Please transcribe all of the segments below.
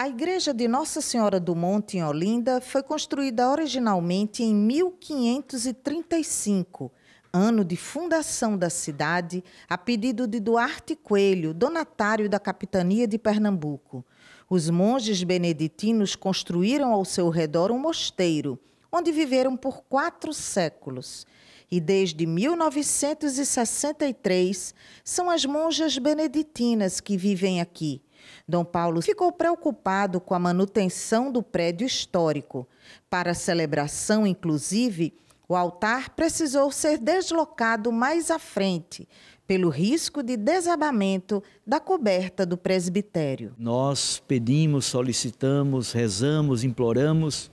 A igreja de Nossa Senhora do Monte, em Olinda, foi construída originalmente em 1535, ano de fundação da cidade, a pedido de Duarte Coelho, donatário da capitania de Pernambuco. Os monges beneditinos construíram ao seu redor um mosteiro, onde viveram por quatro séculos. E desde 1963 são as monjas beneditinas que vivem aqui Dom Paulo ficou preocupado com a manutenção do prédio histórico. Para a celebração, inclusive, o altar precisou ser deslocado mais à frente, pelo risco de desabamento da coberta do presbitério. Nós pedimos, solicitamos, rezamos, imploramos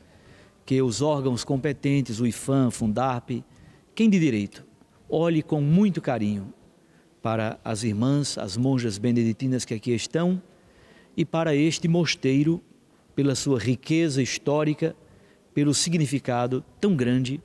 que os órgãos competentes, o IFAM, Fundarp, quem de direito, olhe com muito carinho para as irmãs, as monjas beneditinas que aqui estão e para este mosteiro, pela sua riqueza histórica, pelo significado tão grande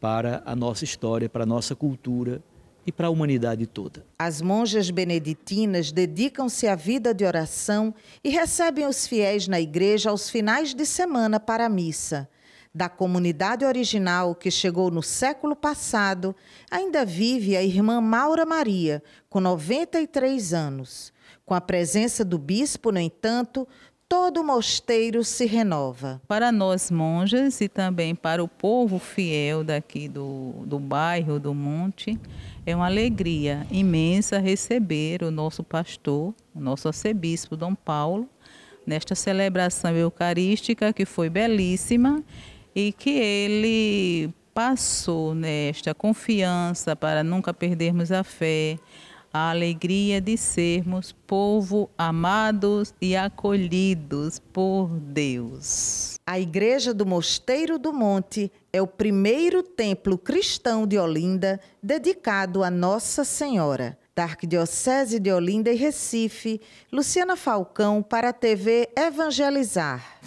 para a nossa história, para a nossa cultura e para a humanidade toda. As monjas beneditinas dedicam-se à vida de oração e recebem os fiéis na igreja aos finais de semana para a missa da comunidade original que chegou no século passado, ainda vive a irmã Maura Maria, com 93 anos. Com a presença do bispo, no entanto, todo o mosteiro se renova. Para nós monjas e também para o povo fiel daqui do, do bairro, do monte, é uma alegria imensa receber o nosso pastor, o nosso arcebispo Dom Paulo, nesta celebração eucarística que foi belíssima e que ele passou nesta confiança para nunca perdermos a fé, a alegria de sermos povo amados e acolhidos por Deus. A Igreja do Mosteiro do Monte é o primeiro templo cristão de Olinda dedicado a Nossa Senhora. Da Arquidiocese de Olinda e Recife, Luciana Falcão para a TV Evangelizar.